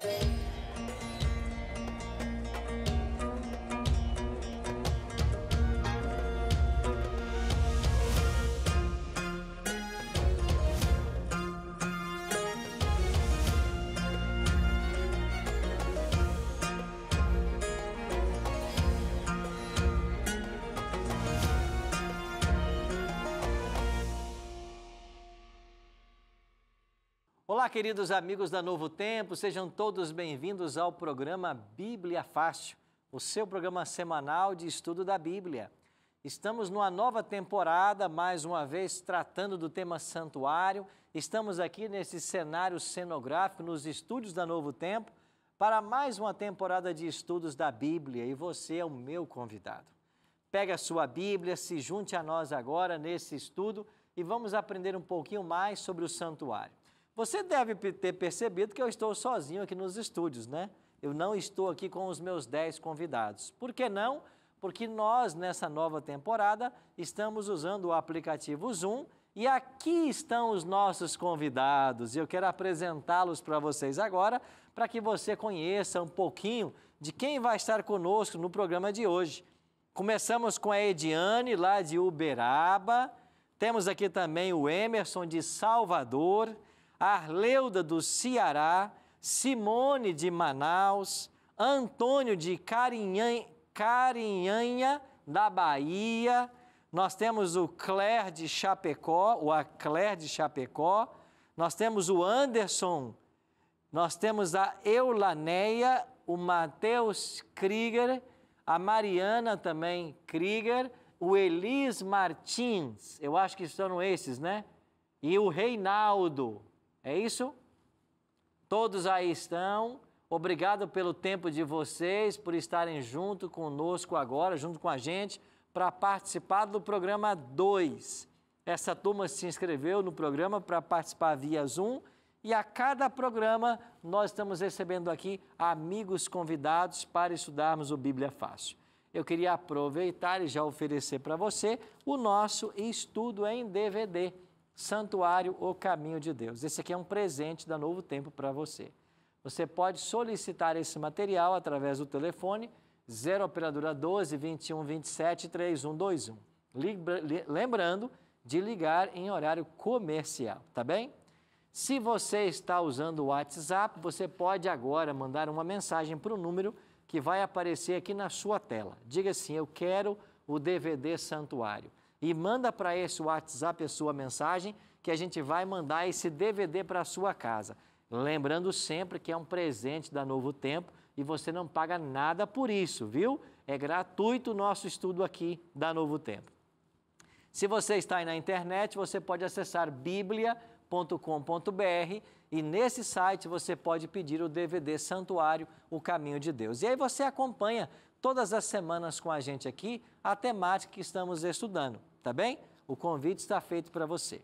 Thank you. Olá, queridos amigos da Novo Tempo, sejam todos bem-vindos ao programa Bíblia Fácil, o seu programa semanal de estudo da Bíblia. Estamos numa nova temporada, mais uma vez tratando do tema santuário. Estamos aqui nesse cenário cenográfico, nos estúdios da Novo Tempo, para mais uma temporada de estudos da Bíblia e você é o meu convidado. Pega a sua Bíblia, se junte a nós agora nesse estudo e vamos aprender um pouquinho mais sobre o santuário. Você deve ter percebido que eu estou sozinho aqui nos estúdios, né? Eu não estou aqui com os meus 10 convidados. Por que não? Porque nós, nessa nova temporada, estamos usando o aplicativo Zoom e aqui estão os nossos convidados. E eu quero apresentá-los para vocês agora, para que você conheça um pouquinho de quem vai estar conosco no programa de hoje. Começamos com a Ediane, lá de Uberaba. Temos aqui também o Emerson, de Salvador. Arleuda do Ceará, Simone de Manaus, Antônio de Carinhanha, Carinhanha da Bahia, nós temos o Cler de Chapecó, o Acler de Chapecó, nós temos o Anderson, nós temos a Eulaneia, o Matheus Krieger, a Mariana também Krieger, o Elis Martins, eu acho que são esses, né? E o Reinaldo, é isso? Todos aí estão. Obrigado pelo tempo de vocês, por estarem junto conosco agora, junto com a gente, para participar do programa 2. Essa turma se inscreveu no programa para participar via Zoom e a cada programa nós estamos recebendo aqui amigos convidados para estudarmos o Bíblia Fácil. Eu queria aproveitar e já oferecer para você o nosso estudo em DVD Santuário, o caminho de Deus. Esse aqui é um presente da Novo Tempo para você. Você pode solicitar esse material através do telefone 0 operadora 12 21 27 3121. Lembrando de ligar em horário comercial, tá bem? Se você está usando o WhatsApp, você pode agora mandar uma mensagem para o número que vai aparecer aqui na sua tela. Diga assim: Eu quero o DVD Santuário e manda para esse WhatsApp a sua mensagem que a gente vai mandar esse DVD para a sua casa. Lembrando sempre que é um presente da Novo Tempo e você não paga nada por isso, viu? É gratuito o nosso estudo aqui da Novo Tempo. Se você está aí na internet, você pode acessar biblia.com.br e nesse site você pode pedir o DVD Santuário, o Caminho de Deus. E aí você acompanha todas as semanas com a gente aqui a temática que estamos estudando, tá bem? O convite está feito para você.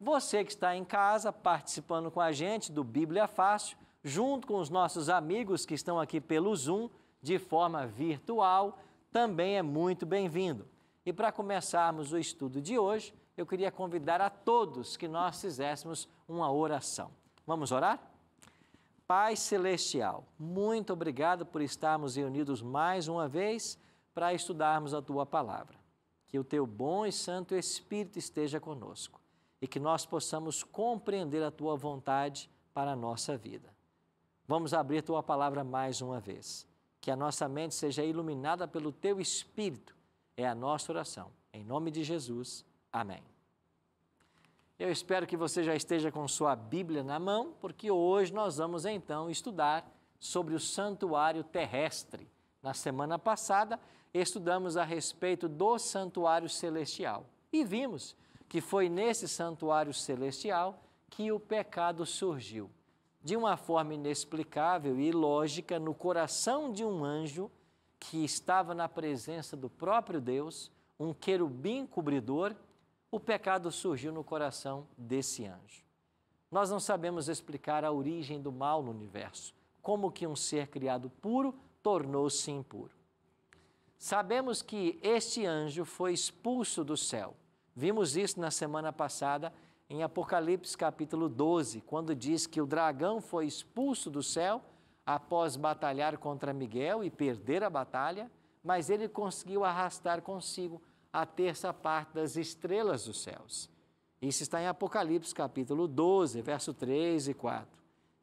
Você que está em casa participando com a gente do Bíblia Fácil, junto com os nossos amigos que estão aqui pelo Zoom, de forma virtual, também é muito bem-vindo. E para começarmos o estudo de hoje, eu queria convidar a todos que nós fizéssemos uma oração. Vamos orar? Pai Celestial, muito obrigado por estarmos reunidos mais uma vez para estudarmos a Tua palavra. Que o Teu bom e santo Espírito esteja conosco e que nós possamos compreender a Tua vontade para a nossa vida. Vamos abrir a Tua palavra mais uma vez. Que a nossa mente seja iluminada pelo Teu Espírito. É a nossa oração. Em nome de Jesus. Amém. Eu espero que você já esteja com sua Bíblia na mão, porque hoje nós vamos então estudar sobre o santuário terrestre. Na semana passada, estudamos a respeito do santuário celestial e vimos que foi nesse santuário celestial que o pecado surgiu. De uma forma inexplicável e ilógica, no coração de um anjo que estava na presença do próprio Deus, um querubim cobridor o pecado surgiu no coração desse anjo. Nós não sabemos explicar a origem do mal no universo, como que um ser criado puro tornou-se impuro. Sabemos que este anjo foi expulso do céu. Vimos isso na semana passada em Apocalipse capítulo 12, quando diz que o dragão foi expulso do céu após batalhar contra Miguel e perder a batalha, mas ele conseguiu arrastar consigo a terça parte das estrelas dos céus. Isso está em Apocalipse capítulo 12, verso 3 e 4.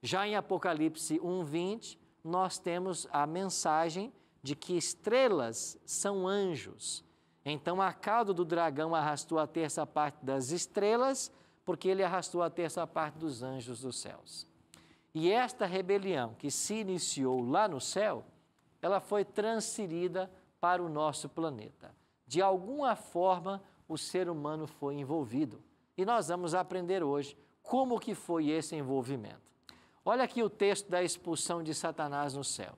Já em Apocalipse 1, 20, nós temos a mensagem de que estrelas são anjos. Então a cauda do dragão arrastou a terça parte das estrelas, porque ele arrastou a terça parte dos anjos dos céus. E esta rebelião que se iniciou lá no céu, ela foi transferida para o nosso planeta. De alguma forma, o ser humano foi envolvido. E nós vamos aprender hoje como que foi esse envolvimento. Olha aqui o texto da expulsão de Satanás no céu.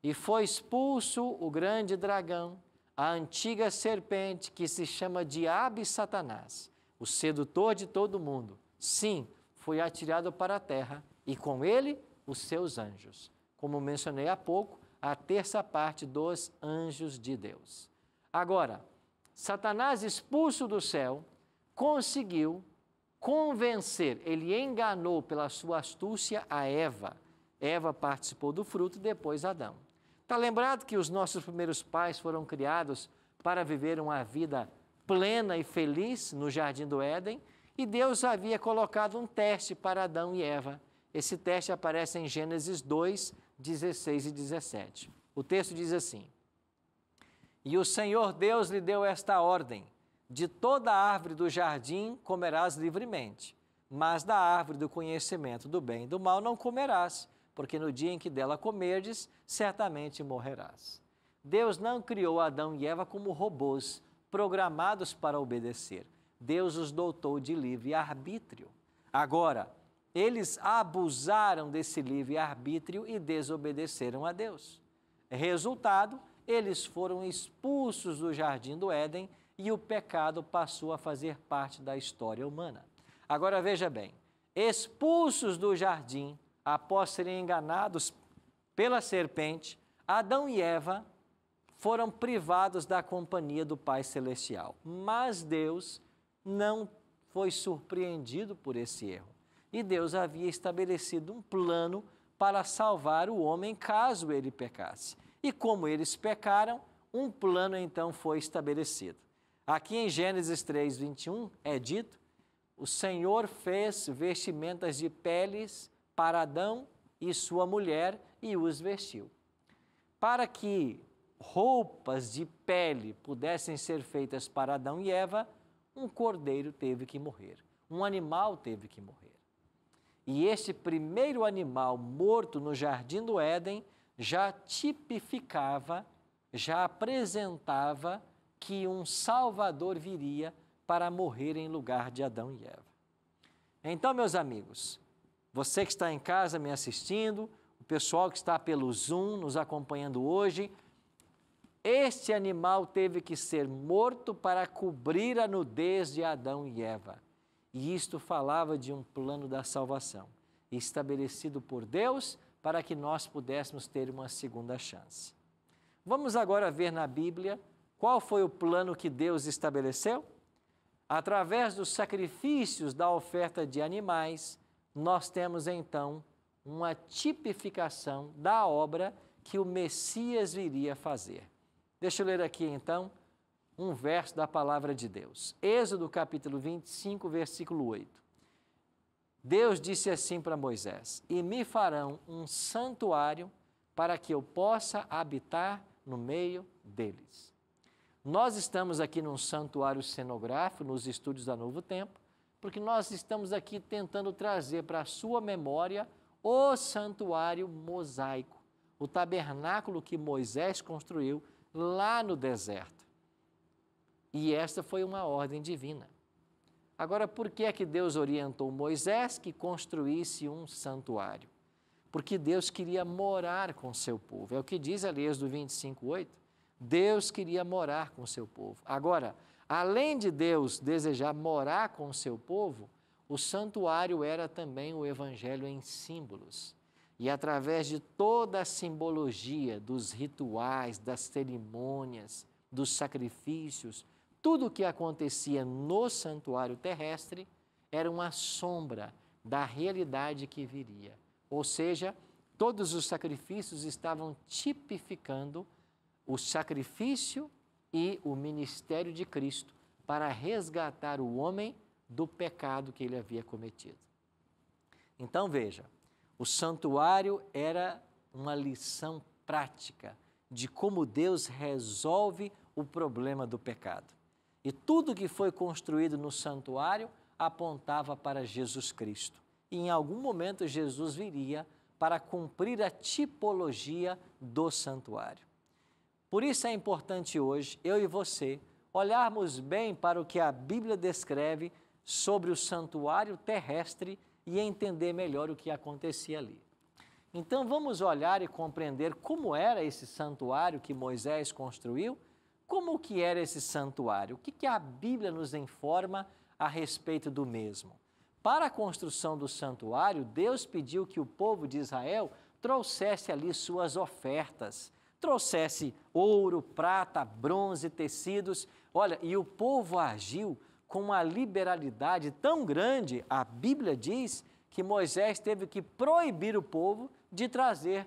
E foi expulso o grande dragão, a antiga serpente que se chama Diabo e Satanás, o sedutor de todo mundo. Sim, foi atirado para a terra e com ele os seus anjos. Como mencionei há pouco, a terça parte dos anjos de Deus. Agora, Satanás expulso do céu conseguiu convencer, ele enganou pela sua astúcia a Eva. Eva participou do fruto e depois Adão. Está lembrado que os nossos primeiros pais foram criados para viver uma vida plena e feliz no jardim do Éden e Deus havia colocado um teste para Adão e Eva. Esse teste aparece em Gênesis 2, 16 e 17. O texto diz assim: e o Senhor Deus lhe deu esta ordem: De toda árvore do jardim comerás livremente, mas da árvore do conhecimento do bem e do mal não comerás, porque no dia em que dela comerdes, certamente morrerás. Deus não criou Adão e Eva como robôs programados para obedecer. Deus os dotou de livre arbítrio. Agora, eles abusaram desse livre arbítrio e desobedeceram a Deus. Resultado, eles foram expulsos do jardim do Éden e o pecado passou a fazer parte da história humana. Agora veja bem: expulsos do jardim, após serem enganados pela serpente, Adão e Eva foram privados da companhia do Pai Celestial. Mas Deus não foi surpreendido por esse erro. E Deus havia estabelecido um plano para salvar o homem caso ele pecasse. E como eles pecaram, um plano então foi estabelecido. Aqui em Gênesis 3, 21, é dito: o Senhor fez vestimentas de peles para Adão e sua mulher e os vestiu. Para que roupas de pele pudessem ser feitas para Adão e Eva, um cordeiro teve que morrer, um animal teve que morrer. E este primeiro animal morto no jardim do Éden já tipificava, já apresentava que um Salvador viria para morrer em lugar de Adão e Eva. Então, meus amigos, você que está em casa me assistindo, o pessoal que está pelo Zoom nos acompanhando hoje, este animal teve que ser morto para cobrir a nudez de Adão e Eva. E isto falava de um plano da salvação, estabelecido por Deus para que nós pudéssemos ter uma segunda chance. Vamos agora ver na Bíblia qual foi o plano que Deus estabeleceu? Através dos sacrifícios da oferta de animais, nós temos então uma tipificação da obra que o Messias viria fazer. Deixa eu ler aqui então um verso da palavra de Deus. Êxodo capítulo 25, versículo 8. Deus disse assim para Moisés: E me farão um santuário para que eu possa habitar no meio deles. Nós estamos aqui num santuário cenográfico, nos estúdios da Novo Tempo, porque nós estamos aqui tentando trazer para a sua memória o santuário mosaico, o tabernáculo que Moisés construiu lá no deserto. E esta foi uma ordem divina. Agora, por que é que Deus orientou Moisés que construísse um santuário? Porque Deus queria morar com seu povo. É o que diz ali Êxodo 25, 8. Deus queria morar com seu povo. Agora, além de Deus desejar morar com seu povo, o santuário era também o evangelho em símbolos. E através de toda a simbologia dos rituais, das cerimônias, dos sacrifícios, tudo o que acontecia no santuário terrestre era uma sombra da realidade que viria. Ou seja, todos os sacrifícios estavam tipificando o sacrifício e o ministério de Cristo para resgatar o homem do pecado que ele havia cometido. Então veja, o santuário era uma lição prática de como Deus resolve o problema do pecado. E tudo que foi construído no santuário apontava para Jesus Cristo. E em algum momento Jesus viria para cumprir a tipologia do santuário. Por isso é importante hoje, eu e você, olharmos bem para o que a Bíblia descreve sobre o santuário terrestre e entender melhor o que acontecia ali. Então vamos olhar e compreender como era esse santuário que Moisés construiu como que era esse santuário? O que, que a Bíblia nos informa a respeito do mesmo? Para a construção do santuário, Deus pediu que o povo de Israel trouxesse ali suas ofertas, trouxesse ouro, prata, bronze, tecidos. Olha, e o povo agiu com uma liberalidade tão grande, a Bíblia diz que Moisés teve que proibir o povo de trazer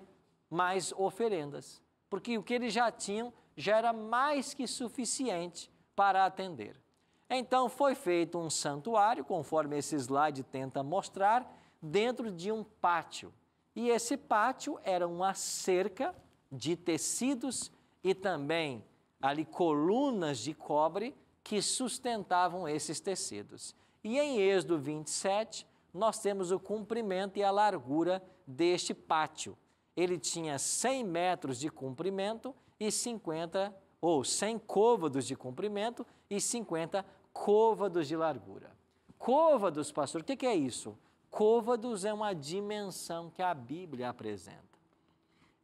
mais oferendas, porque o que eles já tinham já era mais que suficiente para atender. Então foi feito um santuário, conforme esse slide tenta mostrar, dentro de um pátio. E esse pátio era uma cerca de tecidos e também ali colunas de cobre que sustentavam esses tecidos. E em Êxodo 27, nós temos o comprimento e a largura deste pátio. Ele tinha 100 metros de comprimento e 50 ou 100 côvados de comprimento e 50 côvados de largura. Côvados, pastor, o que, que é isso? Côvados é uma dimensão que a Bíblia apresenta.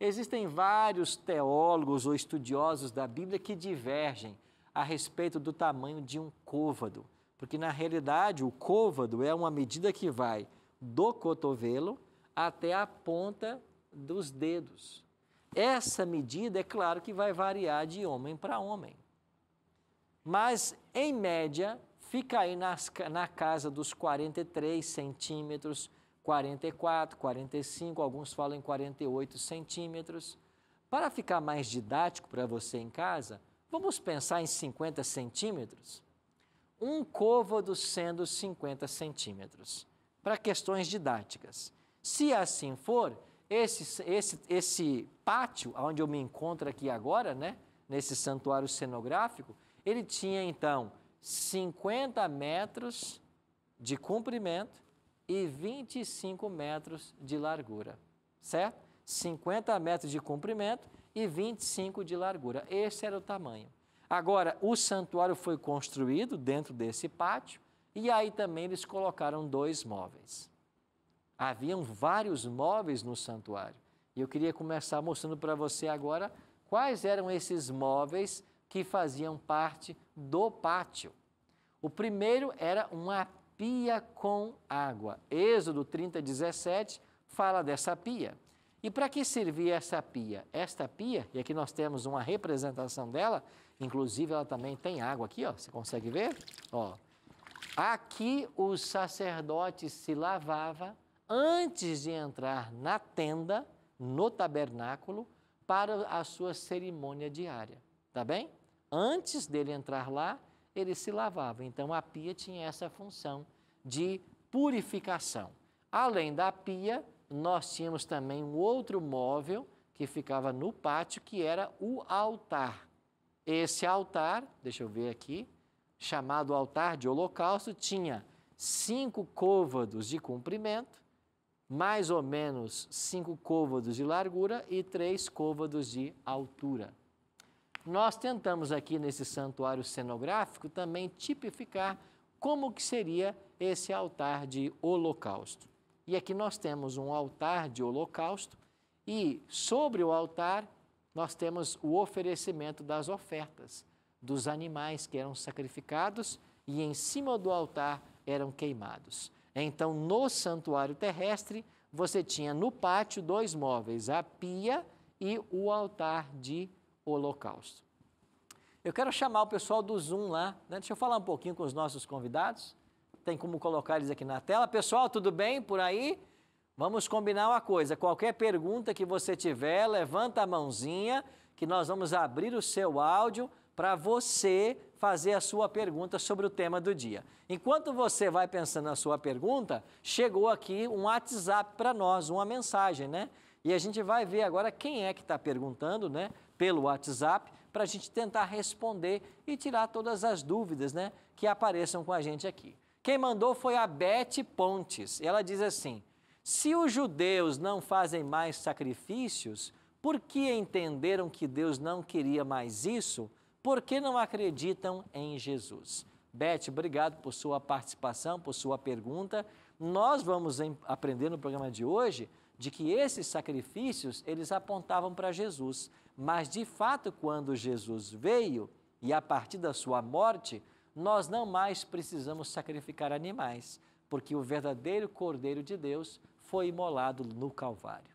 Existem vários teólogos ou estudiosos da Bíblia que divergem a respeito do tamanho de um côvado, porque na realidade o côvado é uma medida que vai do cotovelo até a ponta dos dedos. Essa medida, é claro que vai variar de homem para homem. Mas, em média, fica aí nas, na casa dos 43 centímetros, 44, 45, alguns falam em 48 centímetros. Para ficar mais didático para você em casa, vamos pensar em 50 centímetros? Um côvado sendo 50 centímetros, para questões didáticas. Se assim for, esse, esse, esse pátio, onde eu me encontro aqui agora, né, nesse santuário cenográfico, ele tinha então 50 metros de comprimento e 25 metros de largura, certo? 50 metros de comprimento e 25 de largura. Esse era o tamanho. Agora, o santuário foi construído dentro desse pátio e aí também eles colocaram dois móveis. Haviam vários móveis no santuário. E eu queria começar mostrando para você agora quais eram esses móveis que faziam parte do pátio. O primeiro era uma pia com água. Êxodo 30, 17 fala dessa pia. E para que servia essa pia? Esta pia, e aqui nós temos uma representação dela, inclusive ela também tem água aqui, ó, você consegue ver? Ó. Aqui o sacerdote se lavava antes de entrar na tenda, no tabernáculo, para a sua cerimônia diária. Tá bem? Antes dele entrar lá, ele se lavava. Então a pia tinha essa função de purificação. Além da pia, nós tínhamos também um outro móvel que ficava no pátio, que era o altar. Esse altar, deixa eu ver aqui, chamado altar de holocausto, tinha cinco côvados de comprimento mais ou menos cinco côvados de largura e três côvados de altura. Nós tentamos aqui nesse santuário cenográfico também tipificar como que seria esse altar de holocausto. E aqui nós temos um altar de holocausto e sobre o altar nós temos o oferecimento das ofertas dos animais que eram sacrificados e em cima do altar eram queimados. Então, no santuário terrestre, você tinha no pátio dois móveis, a pia e o altar de holocausto. Eu quero chamar o pessoal do Zoom lá, né? deixa eu falar um pouquinho com os nossos convidados. Tem como colocar eles aqui na tela. Pessoal, tudo bem por aí? Vamos combinar uma coisa: qualquer pergunta que você tiver, levanta a mãozinha, que nós vamos abrir o seu áudio para você fazer a sua pergunta sobre o tema do dia. Enquanto você vai pensando na sua pergunta, chegou aqui um WhatsApp para nós, uma mensagem, né? E a gente vai ver agora quem é que está perguntando, né? Pelo WhatsApp, para a gente tentar responder e tirar todas as dúvidas, né? Que apareçam com a gente aqui. Quem mandou foi a Beth Pontes. Ela diz assim: se os judeus não fazem mais sacrifícios, por que entenderam que Deus não queria mais isso? Por que não acreditam em Jesus. Beth, obrigado por sua participação, por sua pergunta. Nós vamos aprender no programa de hoje de que esses sacrifícios eles apontavam para Jesus, mas de fato quando Jesus veio e a partir da sua morte, nós não mais precisamos sacrificar animais, porque o verdadeiro Cordeiro de Deus foi imolado no Calvário.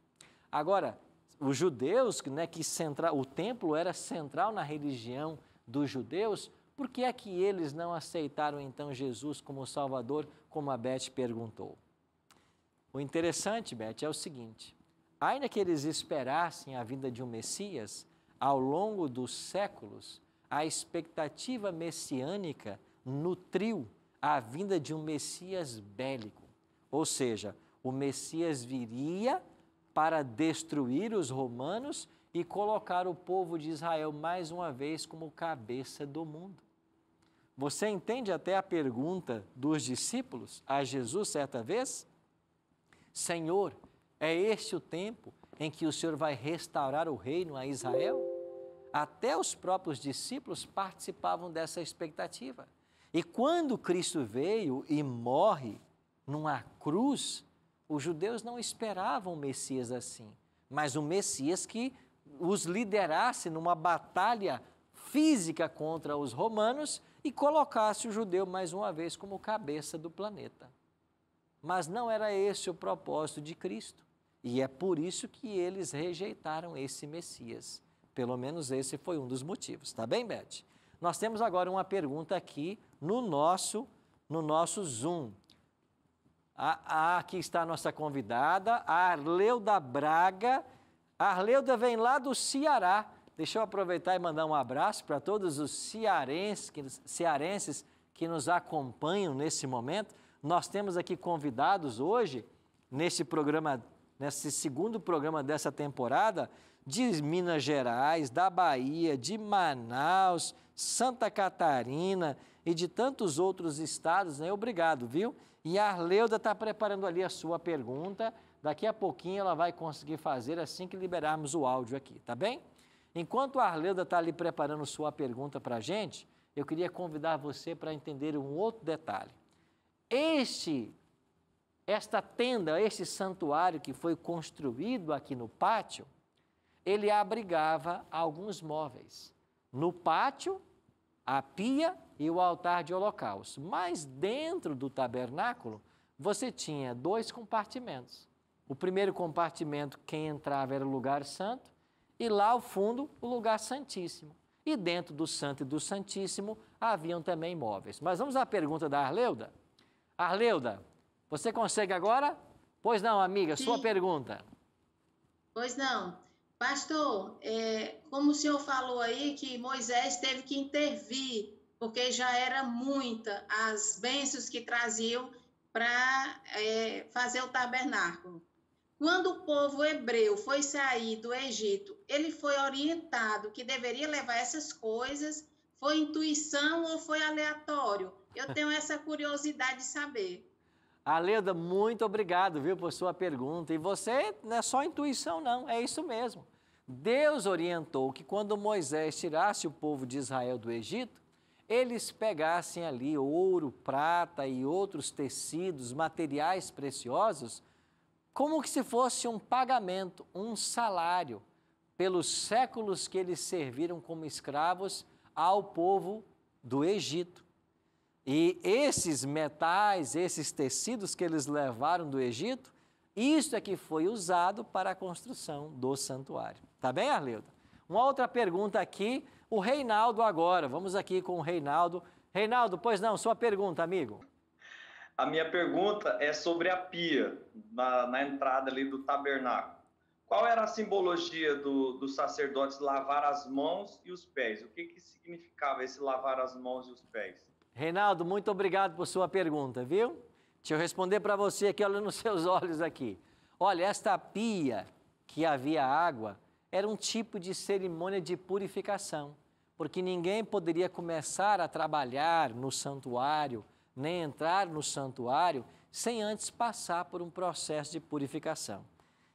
Agora, os judeus, né, que central, o templo era central na religião dos judeus, por que é que eles não aceitaram então Jesus como Salvador, como a Beth perguntou? O interessante, Beth, é o seguinte: ainda que eles esperassem a vinda de um Messias, ao longo dos séculos, a expectativa messiânica nutriu a vinda de um Messias bélico, ou seja, o Messias viria para destruir os romanos e colocar o povo de Israel mais uma vez como cabeça do mundo. Você entende até a pergunta dos discípulos a Jesus certa vez? Senhor, é este o tempo em que o Senhor vai restaurar o reino a Israel? Até os próprios discípulos participavam dessa expectativa. E quando Cristo veio e morre numa cruz, os judeus não esperavam um Messias assim, mas um Messias que os liderasse numa batalha física contra os romanos e colocasse o judeu mais uma vez como cabeça do planeta. Mas não era esse o propósito de Cristo. E é por isso que eles rejeitaram esse Messias. Pelo menos esse foi um dos motivos, tá bem, Beth? Nós temos agora uma pergunta aqui no nosso no nosso Zoom. A, a, aqui está a nossa convidada, a Arleuda Braga. A Arleuda vem lá do Ceará. Deixa eu aproveitar e mandar um abraço para todos os cearenses que, cearenses que nos acompanham nesse momento. Nós temos aqui convidados hoje, nesse programa, nesse segundo programa dessa temporada, de Minas Gerais, da Bahia, de Manaus, Santa Catarina e de tantos outros estados, né? Obrigado, viu? E a Arleuda está preparando ali a sua pergunta. Daqui a pouquinho ela vai conseguir fazer assim que liberarmos o áudio aqui, tá bem? Enquanto a Arleuda está ali preparando sua pergunta para a gente, eu queria convidar você para entender um outro detalhe. Este, esta tenda, este santuário que foi construído aqui no pátio, ele abrigava alguns móveis. No pátio, a pia e o altar de holocausto. Mas dentro do tabernáculo, você tinha dois compartimentos. O primeiro compartimento, quem entrava era o lugar santo, e lá ao fundo, o lugar santíssimo. E dentro do santo e do santíssimo haviam também móveis. Mas vamos à pergunta da Arleuda. Arleuda, você consegue agora? Pois não, amiga, Sim. sua pergunta. Pois não. Pastor, é, como o senhor falou aí que Moisés teve que intervir porque já era muita as bênçãos que traziam para é, fazer o tabernáculo. Quando o povo hebreu foi sair do Egito, ele foi orientado que deveria levar essas coisas. Foi intuição ou foi aleatório? Eu tenho essa curiosidade de saber. Aleda, muito obrigado, viu, por sua pergunta. E você não é só intuição, não, é isso mesmo. Deus orientou que quando Moisés tirasse o povo de Israel do Egito, eles pegassem ali ouro, prata e outros tecidos, materiais preciosos, como que se fosse um pagamento, um salário, pelos séculos que eles serviram como escravos ao povo do Egito. E esses metais, esses tecidos que eles levaram do Egito, isso é que foi usado para a construção do santuário. Tá bem, Arleuda? Uma outra pergunta aqui o Reinaldo agora. Vamos aqui com o Reinaldo. Reinaldo, pois não, sua pergunta, amigo. A minha pergunta é sobre a pia na, na entrada ali do tabernáculo. Qual era a simbologia do, dos sacerdotes lavar as mãos e os pés? O que, que significava esse lavar as mãos e os pés? Reinaldo, muito obrigado por sua pergunta, viu? Deixa eu responder para você aqui, olhando nos seus olhos aqui. Olha, esta pia que havia água era um tipo de cerimônia de purificação, porque ninguém poderia começar a trabalhar no santuário, nem entrar no santuário, sem antes passar por um processo de purificação.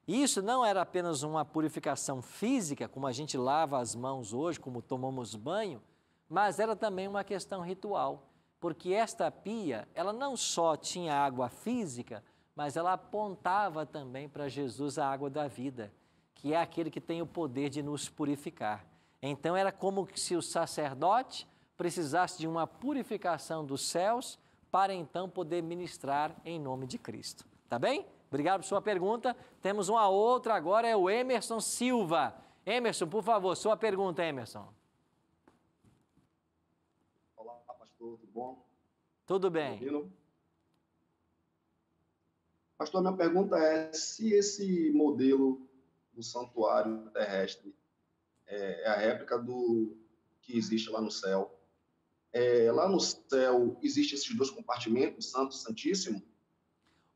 E isso não era apenas uma purificação física, como a gente lava as mãos hoje, como tomamos banho, mas era também uma questão ritual, porque esta pia, ela não só tinha água física, mas ela apontava também para Jesus a água da vida que é aquele que tem o poder de nos purificar. Então era como se o sacerdote precisasse de uma purificação dos céus para então poder ministrar em nome de Cristo. Tá bem? Obrigado por sua pergunta. Temos uma outra agora, é o Emerson Silva. Emerson, por favor, sua pergunta, Emerson. Olá, pastor, tudo bom? Tudo bem. Tudo pastor, minha pergunta é se esse modelo do santuário terrestre. É, é, a réplica do que existe lá no céu. É, lá no céu existem esses dois compartimentos, Santo e Santíssimo?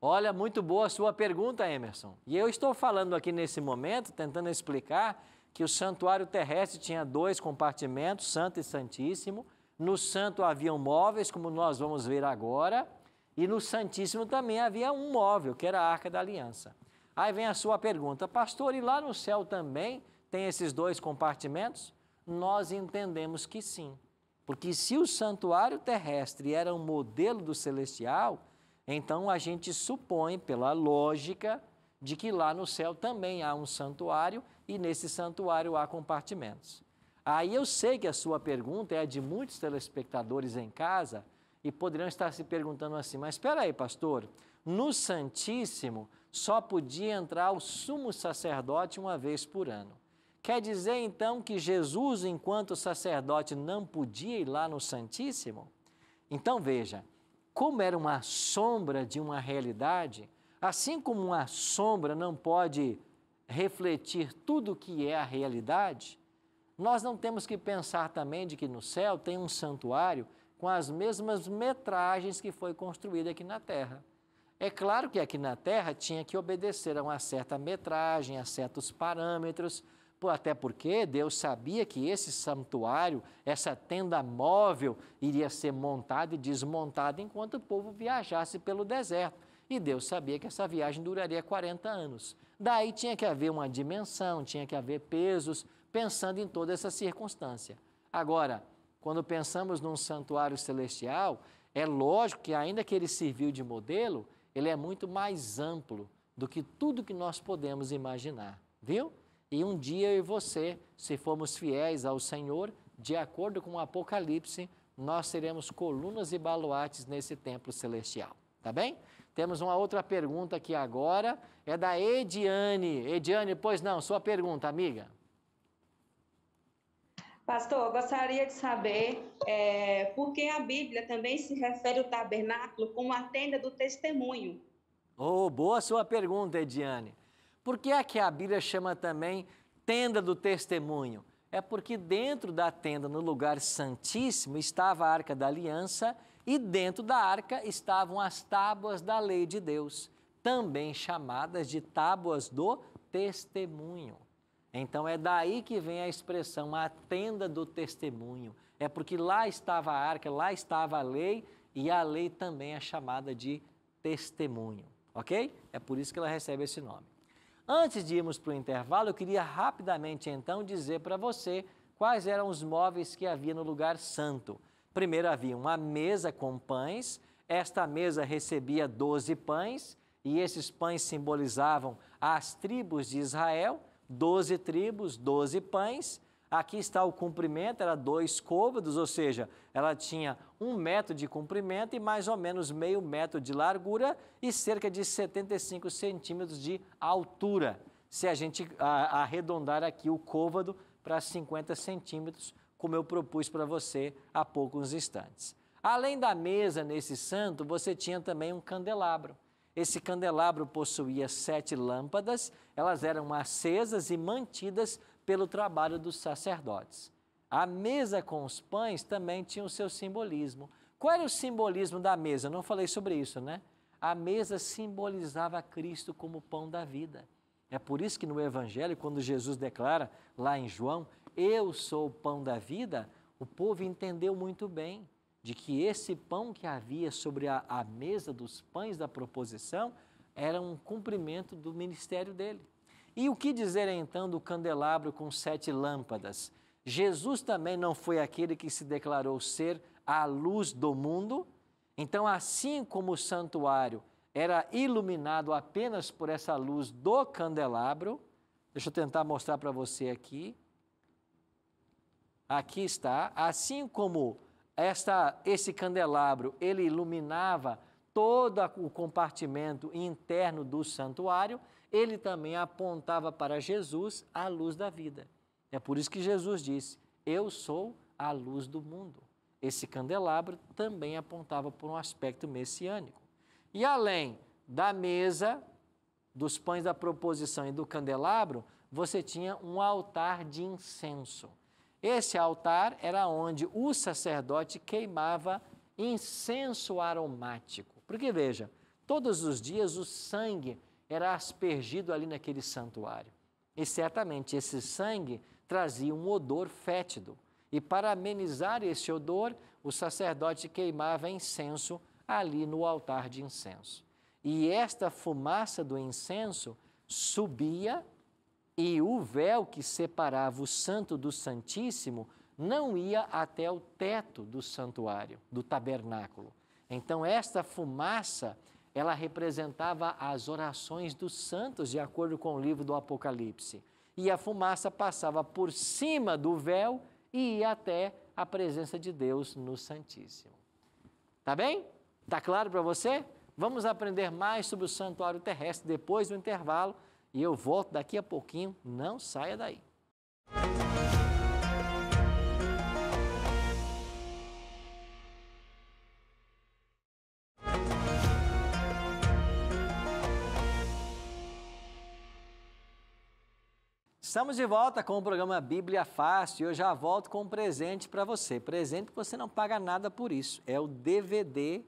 Olha, muito boa a sua pergunta, Emerson. E eu estou falando aqui nesse momento, tentando explicar que o santuário terrestre tinha dois compartimentos, Santo e Santíssimo. No Santo haviam móveis, como nós vamos ver agora, e no Santíssimo também havia um móvel, que era a Arca da Aliança. Aí vem a sua pergunta, pastor, e lá no céu também tem esses dois compartimentos? Nós entendemos que sim. Porque se o santuário terrestre era um modelo do celestial, então a gente supõe, pela lógica, de que lá no céu também há um santuário e nesse santuário há compartimentos. Aí eu sei que a sua pergunta é a de muitos telespectadores em casa e poderão estar se perguntando assim: mas espera aí, pastor, no Santíssimo só podia entrar o sumo sacerdote uma vez por ano. Quer dizer então que Jesus, enquanto sacerdote, não podia ir lá no Santíssimo? Então veja, como era uma sombra de uma realidade, assim como uma sombra não pode refletir tudo o que é a realidade, nós não temos que pensar também de que no céu tem um santuário com as mesmas metragens que foi construído aqui na terra. É claro que aqui na Terra tinha que obedecer a uma certa metragem, a certos parâmetros, até porque Deus sabia que esse santuário, essa tenda móvel, iria ser montada e desmontada enquanto o povo viajasse pelo deserto. E Deus sabia que essa viagem duraria 40 anos. Daí tinha que haver uma dimensão, tinha que haver pesos, pensando em toda essa circunstância. Agora, quando pensamos num santuário celestial, é lógico que, ainda que ele serviu de modelo, ele é muito mais amplo do que tudo que nós podemos imaginar, viu? E um dia eu e você, se formos fiéis ao Senhor, de acordo com o Apocalipse, nós seremos colunas e baluartes nesse templo celestial, tá bem? Temos uma outra pergunta aqui agora, é da Ediane. Ediane, pois não, sua pergunta, amiga. Pastor, eu gostaria de saber é, por que a Bíblia também se refere ao tabernáculo como a tenda do testemunho. Oh, boa sua pergunta, Ediane. Por que é que a Bíblia chama também tenda do testemunho? É porque dentro da tenda, no lugar santíssimo, estava a arca da aliança e dentro da arca estavam as tábuas da lei de Deus, também chamadas de tábuas do testemunho. Então é daí que vem a expressão a tenda do testemunho. É porque lá estava a arca, lá estava a lei, e a lei também é chamada de testemunho, ok? É por isso que ela recebe esse nome. Antes de irmos para o intervalo, eu queria rapidamente então dizer para você quais eram os móveis que havia no lugar santo. Primeiro havia uma mesa com pães, esta mesa recebia doze pães, e esses pães simbolizavam as tribos de Israel doze tribos, doze pães. Aqui está o comprimento, era dois côvados, ou seja, ela tinha um metro de comprimento e mais ou menos meio metro de largura e cerca de 75 centímetros de altura. Se a gente arredondar aqui o côvado para 50 centímetros, como eu propus para você há poucos instantes. Além da mesa nesse santo, você tinha também um candelabro. Esse candelabro possuía sete lâmpadas elas eram acesas e mantidas pelo trabalho dos sacerdotes. A mesa com os pães também tinha o seu simbolismo. Qual era o simbolismo da mesa? Eu não falei sobre isso, né? A mesa simbolizava Cristo como pão da vida. É por isso que no Evangelho, quando Jesus declara lá em João, Eu sou o pão da vida, o povo entendeu muito bem de que esse pão que havia sobre a, a mesa dos pães da proposição era um cumprimento do ministério dele. E o que dizer então do candelabro com sete lâmpadas? Jesus também não foi aquele que se declarou ser a luz do mundo? Então, assim como o santuário era iluminado apenas por essa luz do candelabro, deixa eu tentar mostrar para você aqui. Aqui está, assim como esta, esse candelabro ele iluminava todo o compartimento interno do santuário, ele também apontava para Jesus a luz da vida. É por isso que Jesus disse: Eu sou a luz do mundo. Esse candelabro também apontava para um aspecto messiânico. E além da mesa, dos pães da proposição e do candelabro, você tinha um altar de incenso. Esse altar era onde o sacerdote queimava incenso aromático porque veja, todos os dias o sangue era aspergido ali naquele santuário. E certamente esse sangue trazia um odor fétido. E para amenizar esse odor, o sacerdote queimava incenso ali no altar de incenso. E esta fumaça do incenso subia e o véu que separava o santo do santíssimo não ia até o teto do santuário, do tabernáculo. Então, esta fumaça, ela representava as orações dos santos, de acordo com o livro do Apocalipse. E a fumaça passava por cima do véu e ia até a presença de Deus no Santíssimo. Tá bem? Tá claro para você? Vamos aprender mais sobre o santuário terrestre depois do intervalo e eu volto daqui a pouquinho. Não saia daí. Estamos de volta com o programa Bíblia Fácil e eu já volto com um presente para você. Presente que você não paga nada por isso. É o DVD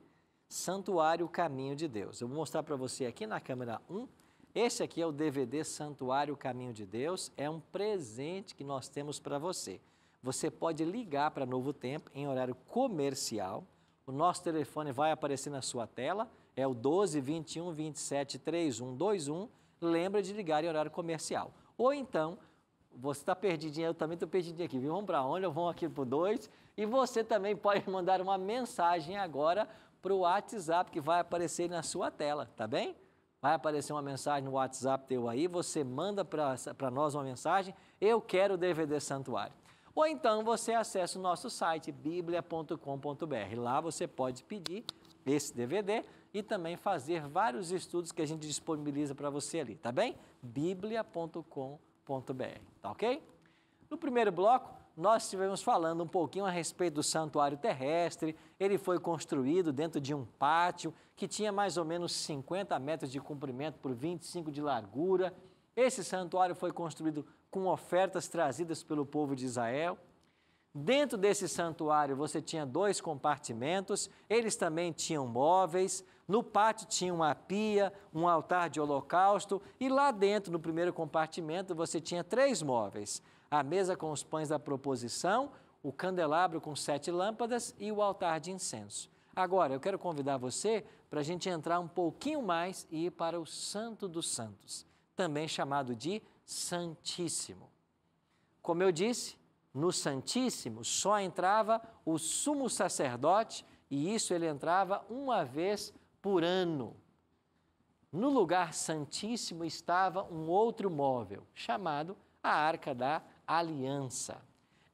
Santuário Caminho de Deus. Eu vou mostrar para você aqui na câmera 1. Esse aqui é o DVD Santuário Caminho de Deus. É um presente que nós temos para você. Você pode ligar para Novo Tempo em horário comercial. O nosso telefone vai aparecer na sua tela. É o 12 21 27 3121. Lembra de ligar em horário comercial. Ou então, você está perdidinho, eu também estou perdidinho aqui, viu? Vamos para onde? Eu vou aqui para o 2. E você também pode mandar uma mensagem agora para o WhatsApp que vai aparecer na sua tela, tá bem? Vai aparecer uma mensagem no WhatsApp teu aí, você manda para nós uma mensagem, eu quero o DVD Santuário. Ou então você acessa o nosso site biblia.com.br. Lá você pode pedir esse DVD e também fazer vários estudos que a gente disponibiliza para você ali, tá bem? biblia.com.br, tá ok? No primeiro bloco, nós estivemos falando um pouquinho a respeito do santuário terrestre. Ele foi construído dentro de um pátio que tinha mais ou menos 50 metros de comprimento por 25 de largura. Esse santuário foi construído com ofertas trazidas pelo povo de Israel. Dentro desse santuário você tinha dois compartimentos, eles também tinham móveis. No pátio tinha uma pia, um altar de holocausto e lá dentro, no primeiro compartimento, você tinha três móveis: a mesa com os pães da proposição, o candelabro com sete lâmpadas e o altar de incenso. Agora, eu quero convidar você para a gente entrar um pouquinho mais e ir para o Santo dos Santos, também chamado de Santíssimo. Como eu disse, no Santíssimo só entrava o sumo sacerdote e isso ele entrava uma vez por ano. No lugar santíssimo estava um outro móvel, chamado a Arca da Aliança.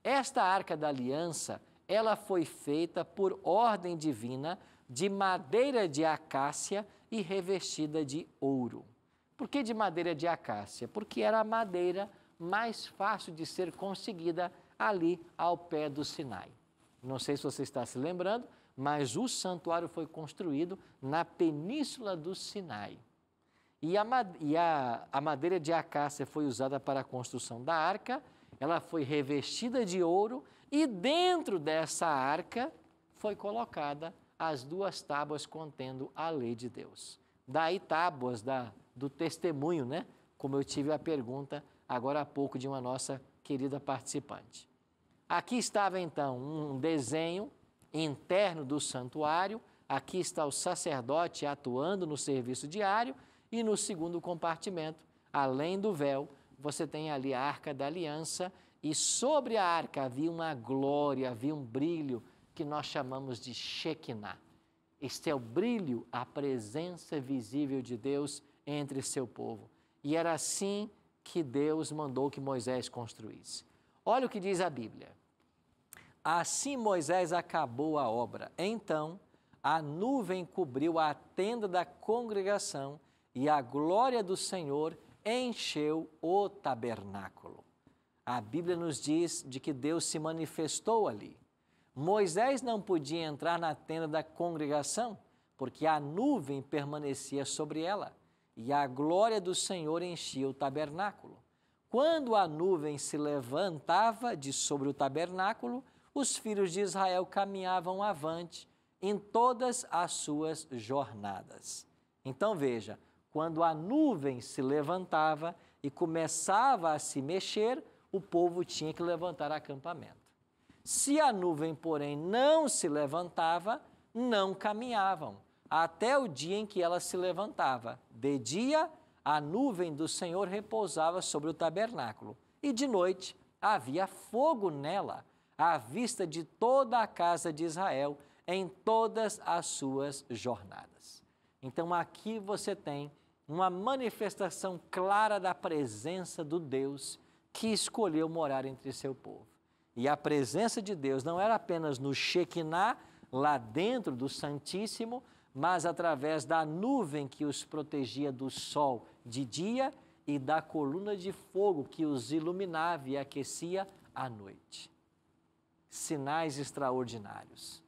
Esta Arca da Aliança, ela foi feita por ordem divina de madeira de acácia e revestida de ouro. Por que de madeira de acácia? Porque era a madeira mais fácil de ser conseguida ali ao pé do Sinai. Não sei se você está se lembrando, mas o santuário foi construído na península do Sinai. E, a, e a, a madeira de acácia foi usada para a construção da arca, ela foi revestida de ouro, e dentro dessa arca foi colocada as duas tábuas contendo a lei de Deus. Daí tábuas da, do testemunho, né? Como eu tive a pergunta agora há pouco de uma nossa querida participante. Aqui estava então um desenho interno do santuário. Aqui está o sacerdote atuando no serviço diário. E no segundo compartimento, além do véu, você tem ali a arca da aliança. E sobre a arca havia uma glória, havia um brilho que nós chamamos de Shekinah. Este é o brilho, a presença visível de Deus entre seu povo. E era assim que Deus mandou que Moisés construísse. Olha o que diz a Bíblia. Assim Moisés acabou a obra. Então a nuvem cobriu a tenda da congregação e a glória do Senhor encheu o tabernáculo. A Bíblia nos diz de que Deus se manifestou ali. Moisés não podia entrar na tenda da congregação, porque a nuvem permanecia sobre ela e a glória do Senhor enchia o tabernáculo. Quando a nuvem se levantava de sobre o tabernáculo, os filhos de Israel caminhavam avante em todas as suas jornadas. Então veja, quando a nuvem se levantava e começava a se mexer, o povo tinha que levantar acampamento. Se a nuvem, porém, não se levantava, não caminhavam, até o dia em que ela se levantava. De dia, a nuvem do Senhor repousava sobre o tabernáculo, e de noite havia fogo nela à vista de toda a casa de Israel em todas as suas jornadas. Então aqui você tem uma manifestação clara da presença do Deus que escolheu morar entre seu povo. E a presença de Deus não era apenas no Shekinah, lá dentro do Santíssimo, mas através da nuvem que os protegia do sol de dia e da coluna de fogo que os iluminava e aquecia à noite sinais extraordinários.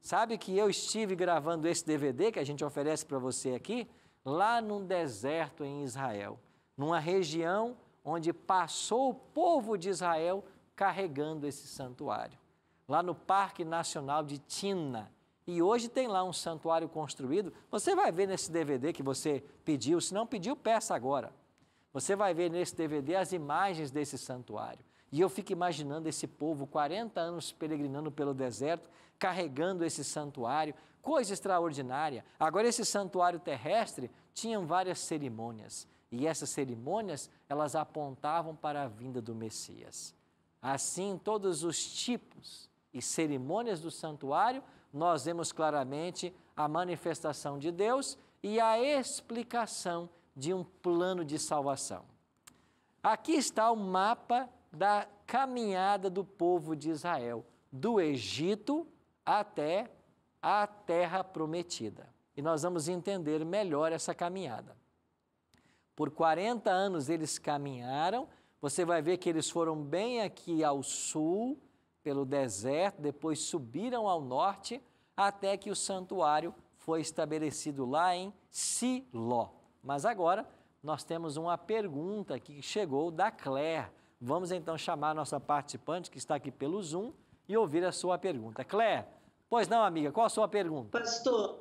Sabe que eu estive gravando esse DVD que a gente oferece para você aqui, lá num deserto em Israel, numa região onde passou o povo de Israel carregando esse santuário, lá no Parque Nacional de Tina. E hoje tem lá um santuário construído. Você vai ver nesse DVD que você pediu, se não pediu, peça agora. Você vai ver nesse DVD as imagens desse santuário. E eu fico imaginando esse povo, 40 anos peregrinando pelo deserto, carregando esse santuário, coisa extraordinária. Agora, esse santuário terrestre tinha várias cerimônias, e essas cerimônias, elas apontavam para a vinda do Messias. Assim, todos os tipos e cerimônias do santuário, nós vemos claramente a manifestação de Deus e a explicação de um plano de salvação. Aqui está o mapa da caminhada do povo de Israel, do Egito até a terra prometida. E nós vamos entender melhor essa caminhada. Por 40 anos eles caminharam, você vai ver que eles foram bem aqui ao sul, pelo deserto, depois subiram ao norte, até que o santuário foi estabelecido lá em Siló. Mas agora nós temos uma pergunta que chegou da Claire. Vamos então chamar a nossa participante que está aqui pelo Zoom e ouvir a sua pergunta. Clé, pois não, amiga, qual a sua pergunta? Pastor,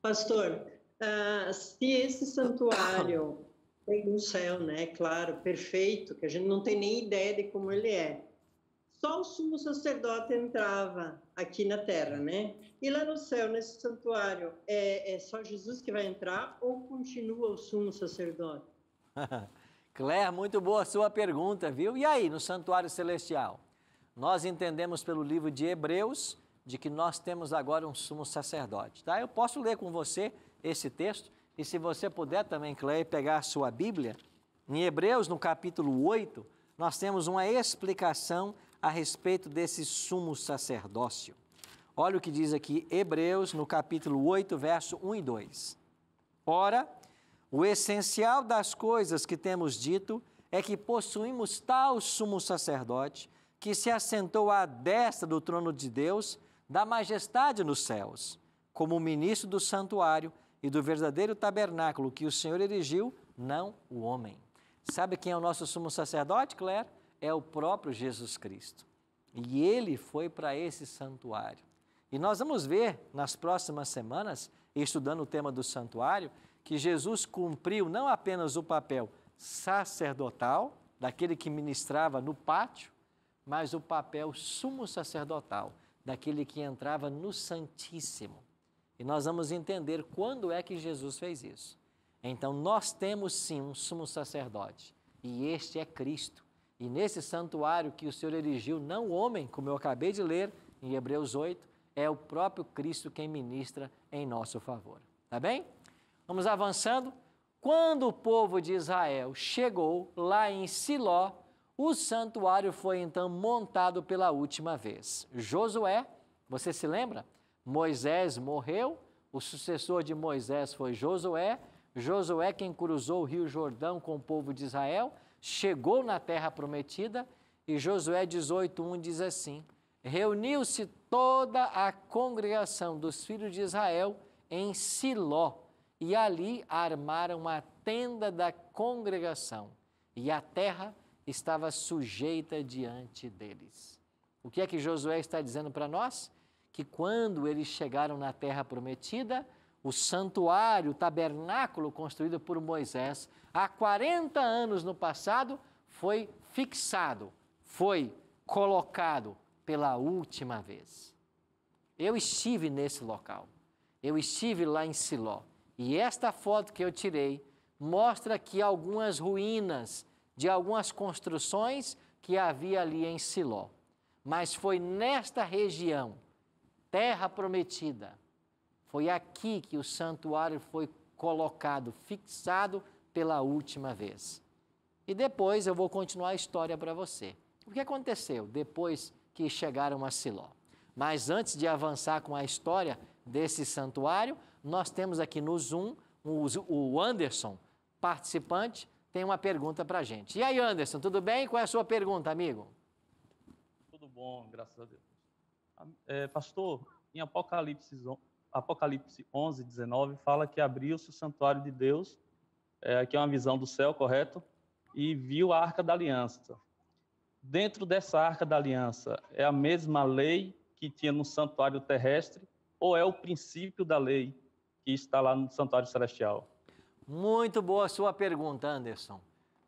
pastor, uh, se esse santuário tem um céu, né, claro, perfeito, que a gente não tem nem ideia de como ele é, só o sumo sacerdote entrava aqui na terra, né? E lá no céu, nesse santuário, é, é só Jesus que vai entrar ou continua o sumo sacerdote? Claire, muito boa a sua pergunta, viu? E aí, no santuário celestial? Nós entendemos pelo livro de Hebreus de que nós temos agora um sumo sacerdote, tá? Eu posso ler com você esse texto e se você puder também, Claire, pegar a sua Bíblia, em Hebreus, no capítulo 8, nós temos uma explicação a respeito desse sumo sacerdócio. Olha o que diz aqui Hebreus, no capítulo 8, verso 1 e 2. Ora, o essencial das coisas que temos dito é que possuímos tal sumo sacerdote que se assentou à destra do trono de Deus, da majestade nos céus, como ministro do santuário e do verdadeiro tabernáculo que o Senhor erigiu, não o homem. Sabe quem é o nosso sumo sacerdote, Claire? É o próprio Jesus Cristo. E ele foi para esse santuário. E nós vamos ver nas próximas semanas, estudando o tema do santuário, que Jesus cumpriu não apenas o papel sacerdotal, daquele que ministrava no pátio, mas o papel sumo sacerdotal, daquele que entrava no Santíssimo. E nós vamos entender quando é que Jesus fez isso. Então, nós temos sim um sumo sacerdote, e este é Cristo. E nesse santuário que o Senhor erigiu, não o homem, como eu acabei de ler em Hebreus 8, é o próprio Cristo quem ministra em nosso favor. Tá bem? Vamos avançando. Quando o povo de Israel chegou lá em Siló, o santuário foi então montado pela última vez. Josué, você se lembra? Moisés morreu, o sucessor de Moisés foi Josué. Josué, quem cruzou o rio Jordão com o povo de Israel, chegou na terra prometida e Josué 18:1 diz assim: Reuniu-se toda a congregação dos filhos de Israel em Siló e ali armaram a tenda da congregação, e a terra estava sujeita diante deles. O que é que Josué está dizendo para nós? Que quando eles chegaram na terra prometida, o santuário, o tabernáculo construído por Moisés há 40 anos no passado foi fixado, foi colocado pela última vez. Eu estive nesse local. Eu estive lá em Siló. E esta foto que eu tirei mostra aqui algumas ruínas de algumas construções que havia ali em Siló. Mas foi nesta região, terra prometida, foi aqui que o santuário foi colocado, fixado pela última vez. E depois eu vou continuar a história para você. O que aconteceu depois que chegaram a Siló? Mas antes de avançar com a história desse santuário, nós temos aqui no Zoom o Anderson, participante, tem uma pergunta para a gente. E aí, Anderson, tudo bem? Qual é a sua pergunta, amigo? Tudo bom, graças a Deus. É, pastor, em Apocalipse, Apocalipse 11, 19, fala que abriu-se o santuário de Deus, é, é uma visão do céu, correto? E viu a arca da aliança. Dentro dessa arca da aliança, é a mesma lei que tinha no santuário terrestre ou é o princípio da lei? que está lá no Santuário Celestial? Muito boa a sua pergunta, Anderson.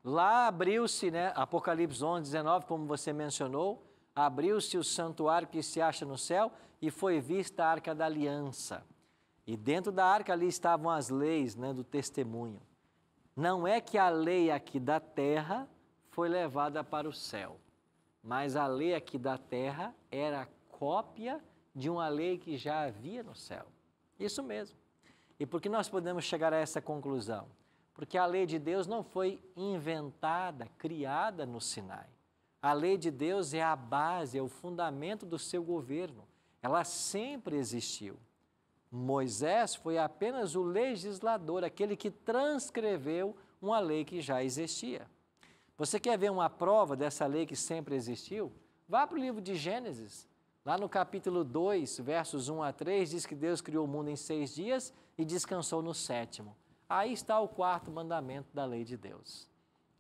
Lá abriu-se, né, Apocalipse 11, 19, como você mencionou, abriu-se o santuário que se acha no céu e foi vista a arca da aliança. E dentro da arca ali estavam as leis né, do testemunho. Não é que a lei aqui da terra foi levada para o céu, mas a lei aqui da terra era cópia de uma lei que já havia no céu. Isso mesmo. E por que nós podemos chegar a essa conclusão? Porque a lei de Deus não foi inventada, criada no Sinai. A lei de Deus é a base, é o fundamento do seu governo. Ela sempre existiu. Moisés foi apenas o legislador, aquele que transcreveu uma lei que já existia. Você quer ver uma prova dessa lei que sempre existiu? Vá para o livro de Gênesis. Lá no capítulo 2, versos 1 a 3, diz que Deus criou o mundo em seis dias e descansou no sétimo. Aí está o quarto mandamento da lei de Deus.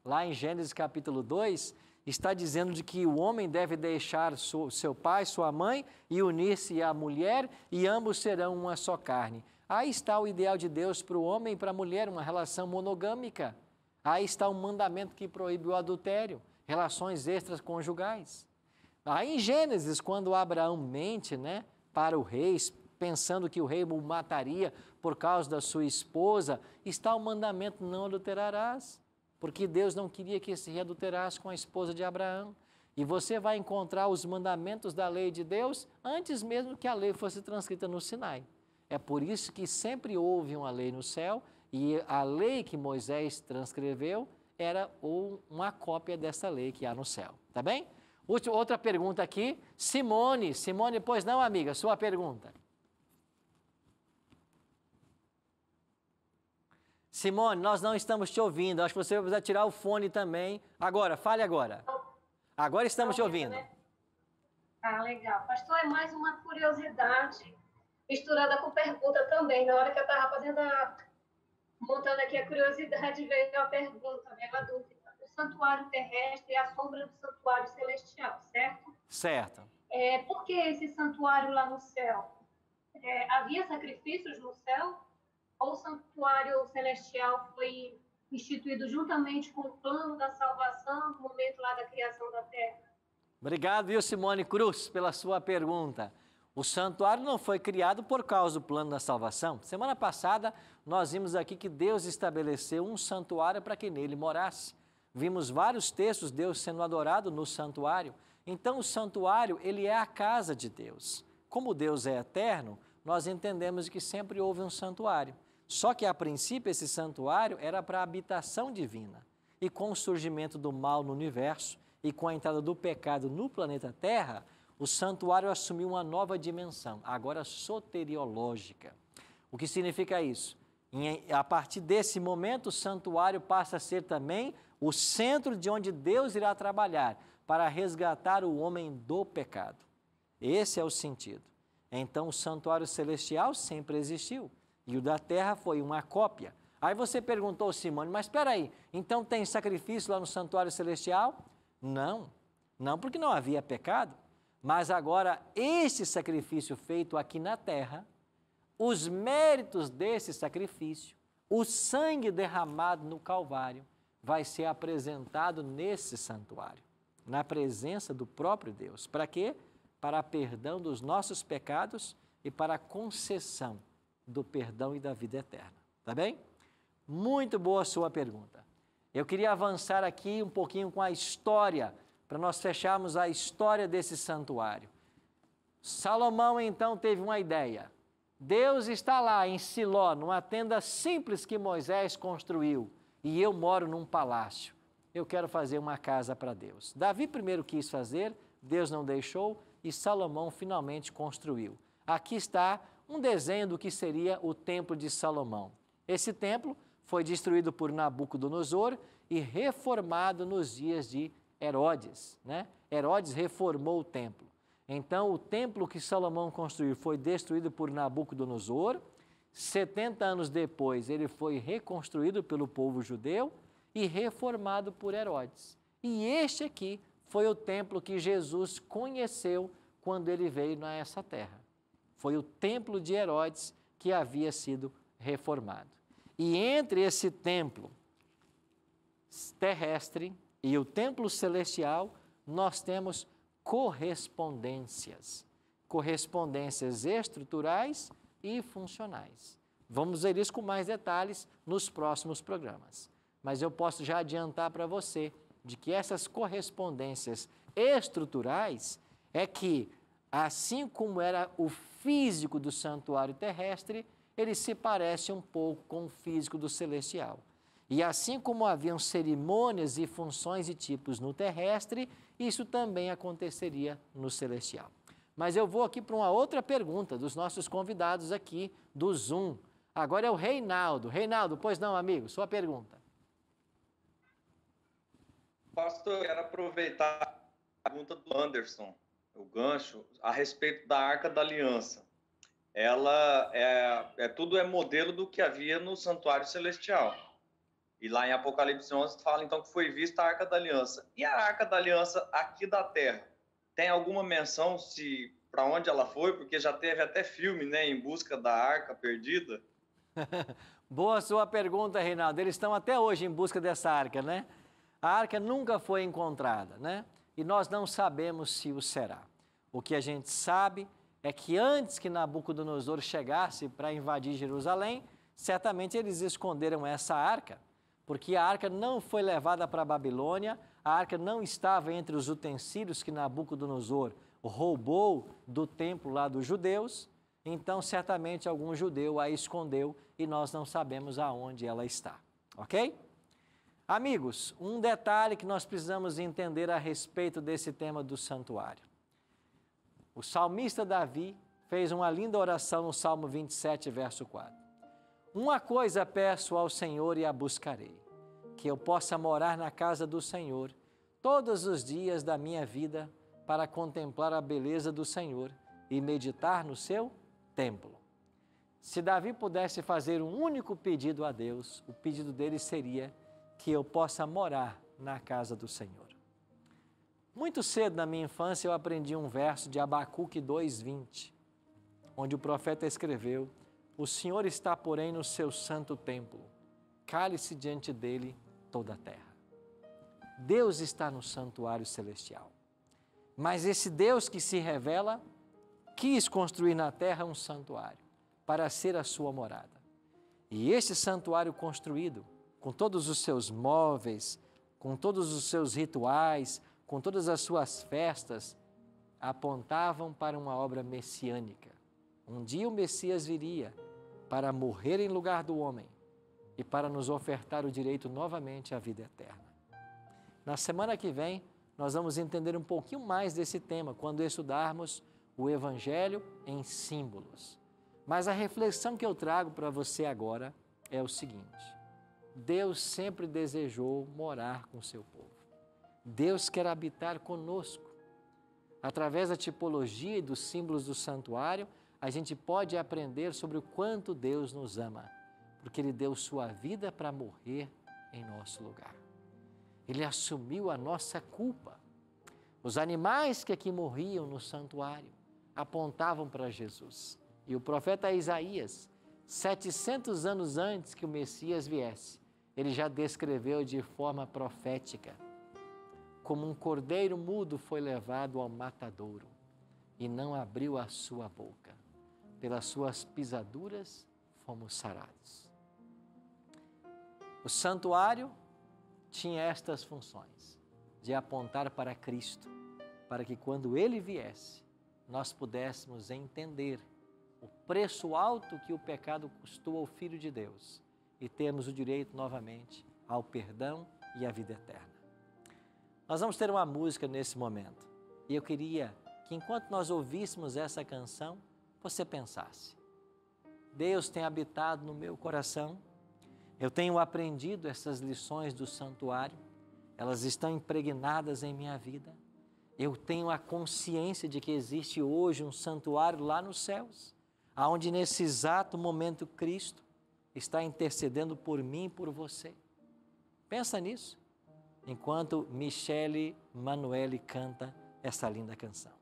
Lá em Gênesis capítulo 2, está dizendo de que o homem deve deixar seu pai, sua mãe e unir-se à mulher e ambos serão uma só carne. Aí está o ideal de Deus para o homem e para a mulher, uma relação monogâmica. Aí está o mandamento que proíbe o adultério, relações extras conjugais. Aí em Gênesis, quando Abraão mente né, para o rei, pensando que o rei o mataria por causa da sua esposa, está o mandamento: não adulterarás. Porque Deus não queria que se adulterasse com a esposa de Abraão. E você vai encontrar os mandamentos da lei de Deus antes mesmo que a lei fosse transcrita no Sinai. É por isso que sempre houve uma lei no céu e a lei que Moisés transcreveu era uma cópia dessa lei que há no céu. Tá bem? Outra pergunta aqui, Simone. Simone, pois não, amiga, sua pergunta. Simone, nós não estamos te ouvindo. Acho que você precisa tirar o fone também. Agora, fale agora. Agora estamos te tá ouvindo. Né? Ah, legal. Pastor, é mais uma curiosidade misturada com pergunta também. Na hora que eu estava fazendo a... montando aqui a curiosidade, veio a pergunta, veio a dúvida santuário terrestre e é a sombra do santuário celestial, certo? Certo. É, por que esse santuário lá no céu? É, havia sacrifícios no céu? Ou o santuário celestial foi instituído juntamente com o plano da salvação no momento lá da criação da terra? Obrigado, viu, Simone Cruz, pela sua pergunta. O santuário não foi criado por causa do plano da salvação. Semana passada, nós vimos aqui que Deus estabeleceu um santuário para que nele morasse. Vimos vários textos Deus sendo adorado no santuário. Então o santuário, ele é a casa de Deus. Como Deus é eterno, nós entendemos que sempre houve um santuário. Só que a princípio esse santuário era para a habitação divina. E com o surgimento do mal no universo e com a entrada do pecado no planeta Terra, o santuário assumiu uma nova dimensão, agora soteriológica. O que significa isso? a partir desse momento, o santuário passa a ser também o centro de onde Deus irá trabalhar para resgatar o homem do pecado. Esse é o sentido. Então, o santuário celestial sempre existiu e o da terra foi uma cópia. Aí você perguntou, Simone, mas espera aí, então tem sacrifício lá no santuário celestial? Não, não porque não havia pecado, mas agora esse sacrifício feito aqui na terra, os méritos desse sacrifício, o sangue derramado no Calvário, vai ser apresentado nesse santuário, na presença do próprio Deus. Para quê? Para perdão dos nossos pecados e para a concessão do perdão e da vida eterna. Tá bem? Muito boa a sua pergunta. Eu queria avançar aqui um pouquinho com a história, para nós fecharmos a história desse santuário. Salomão então teve uma ideia. Deus está lá em Siló, numa tenda simples que Moisés construiu e eu moro num palácio. Eu quero fazer uma casa para Deus. Davi primeiro quis fazer, Deus não deixou e Salomão finalmente construiu. Aqui está um desenho do que seria o Templo de Salomão. Esse templo foi destruído por Nabucodonosor e reformado nos dias de Herodes. Né? Herodes reformou o templo. Então, o templo que Salomão construiu foi destruído por Nabucodonosor 70 anos depois, ele foi reconstruído pelo povo judeu e reformado por Herodes. E este aqui foi o templo que Jesus conheceu quando ele veio a essa terra. Foi o templo de Herodes que havia sido reformado. E entre esse templo terrestre e o templo celestial, nós temos correspondências. Correspondências estruturais e funcionais. Vamos ver isso com mais detalhes nos próximos programas. Mas eu posso já adiantar para você de que essas correspondências estruturais é que, assim como era o físico do santuário terrestre, ele se parece um pouco com o físico do celestial. E assim como haviam cerimônias e funções e tipos no terrestre, isso também aconteceria no celestial. Mas eu vou aqui para uma outra pergunta dos nossos convidados aqui do Zoom. Agora é o Reinaldo. Reinaldo, pois não, amigo, sua pergunta. Pastor, quero aproveitar a pergunta do Anderson, o gancho, a respeito da Arca da Aliança. Ela é, é tudo é modelo do que havia no Santuário Celestial. E lá em Apocalipse 11 fala então que foi vista a Arca da Aliança. E a Arca da Aliança aqui da Terra? Tem alguma menção se para onde ela foi? Porque já teve até filme, né? Em busca da arca perdida. Boa sua pergunta, Reinaldo. Eles estão até hoje em busca dessa arca, né? A arca nunca foi encontrada, né? E nós não sabemos se o será. O que a gente sabe é que antes que Nabucodonosor chegasse para invadir Jerusalém, certamente eles esconderam essa arca, porque a arca não foi levada para a Babilônia, a arca não estava entre os utensílios que Nabucodonosor roubou do templo lá dos judeus, então certamente algum judeu a escondeu e nós não sabemos aonde ela está. Ok? Amigos, um detalhe que nós precisamos entender a respeito desse tema do santuário. O salmista Davi fez uma linda oração no Salmo 27, verso 4. Uma coisa peço ao Senhor e a buscarei, que eu possa morar na casa do Senhor todos os dias da minha vida para contemplar a beleza do Senhor e meditar no seu templo. Se Davi pudesse fazer um único pedido a Deus, o pedido dele seria que eu possa morar na casa do Senhor. Muito cedo na minha infância eu aprendi um verso de Abacuque 2:20, onde o profeta escreveu: O Senhor está, porém, no seu santo templo. Cale-se diante dele toda a terra. Deus está no santuário celestial. Mas esse Deus que se revela quis construir na terra um santuário para ser a sua morada. E este santuário construído, com todos os seus móveis, com todos os seus rituais, com todas as suas festas, apontavam para uma obra messiânica. Um dia o Messias viria para morrer em lugar do homem e para nos ofertar o direito novamente à vida eterna. Na semana que vem, nós vamos entender um pouquinho mais desse tema quando estudarmos o Evangelho em símbolos. Mas a reflexão que eu trago para você agora é o seguinte: Deus sempre desejou morar com seu povo. Deus quer habitar conosco. Através da tipologia e dos símbolos do santuário, a gente pode aprender sobre o quanto Deus nos ama, porque Ele deu sua vida para morrer em nosso lugar. Ele assumiu a nossa culpa. Os animais que aqui morriam no santuário apontavam para Jesus. E o profeta Isaías, 700 anos antes que o Messias viesse, ele já descreveu de forma profética: como um cordeiro mudo foi levado ao matadouro e não abriu a sua boca. Pelas suas pisaduras fomos sarados. O santuário tinha estas funções: de apontar para Cristo, para que quando ele viesse, nós pudéssemos entender o preço alto que o pecado custou ao Filho de Deus e termos o direito novamente ao perdão e à vida eterna. Nós vamos ter uma música nesse momento e eu queria que enquanto nós ouvíssemos essa canção, você pensasse: Deus tem habitado no meu coração eu tenho aprendido essas lições do santuário, elas estão impregnadas em minha vida. Eu tenho a consciência de que existe hoje um santuário lá nos céus, aonde nesse exato momento Cristo está intercedendo por mim e por você. Pensa nisso, enquanto Michele Manuele canta essa linda canção.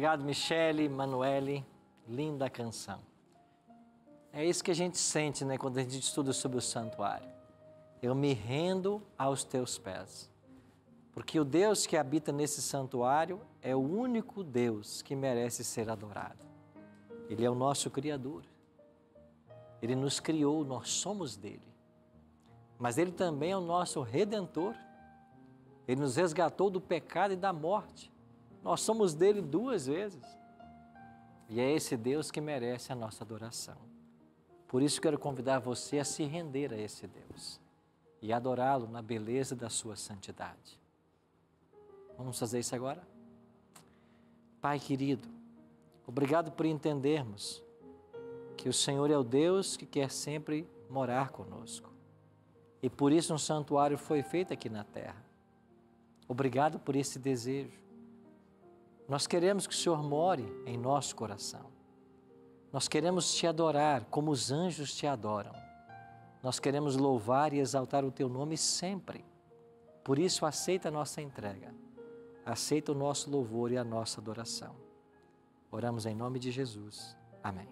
Obrigado, Michele, Manuele. Linda canção. É isso que a gente sente né, quando a gente estuda sobre o santuário. Eu me rendo aos teus pés. Porque o Deus que habita nesse santuário é o único Deus que merece ser adorado. Ele é o nosso Criador. Ele nos criou, nós somos dele. Mas ele também é o nosso redentor. Ele nos resgatou do pecado e da morte. Nós somos dele duas vezes. E é esse Deus que merece a nossa adoração. Por isso quero convidar você a se render a esse Deus e adorá-lo na beleza da sua santidade. Vamos fazer isso agora? Pai querido, obrigado por entendermos que o Senhor é o Deus que quer sempre morar conosco. E por isso um santuário foi feito aqui na terra. Obrigado por esse desejo. Nós queremos que o Senhor more em nosso coração. Nós queremos te adorar como os anjos te adoram. Nós queremos louvar e exaltar o teu nome sempre. Por isso, aceita a nossa entrega, aceita o nosso louvor e a nossa adoração. Oramos em nome de Jesus. Amém.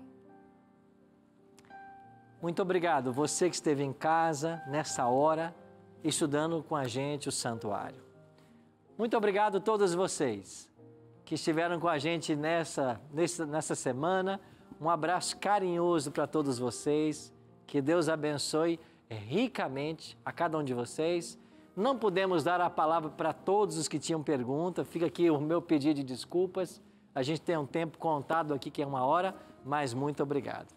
Muito obrigado, você que esteve em casa, nessa hora, estudando com a gente o santuário. Muito obrigado a todos vocês que estiveram com a gente nessa, nessa, nessa semana. Um abraço carinhoso para todos vocês. Que Deus abençoe ricamente a cada um de vocês. Não pudemos dar a palavra para todos os que tinham pergunta. Fica aqui o meu pedido de desculpas. A gente tem um tempo contado aqui que é uma hora, mas muito obrigado.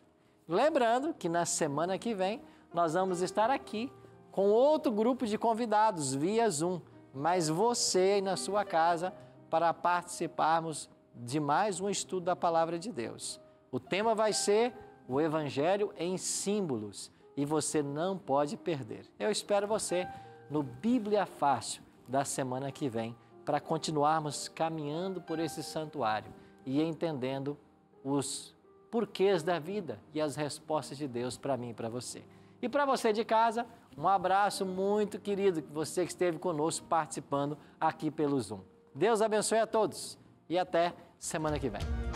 Lembrando que na semana que vem nós vamos estar aqui com outro grupo de convidados via Zoom. Mas você aí na sua casa para participarmos de mais um estudo da palavra de Deus. O tema vai ser o Evangelho em símbolos e você não pode perder. Eu espero você no Bíblia Fácil da semana que vem para continuarmos caminhando por esse santuário e entendendo os porquês da vida e as respostas de Deus para mim e para você. E para você de casa, um abraço muito querido, você que esteve conosco participando aqui pelo Zoom. Deus abençoe a todos e até semana que vem.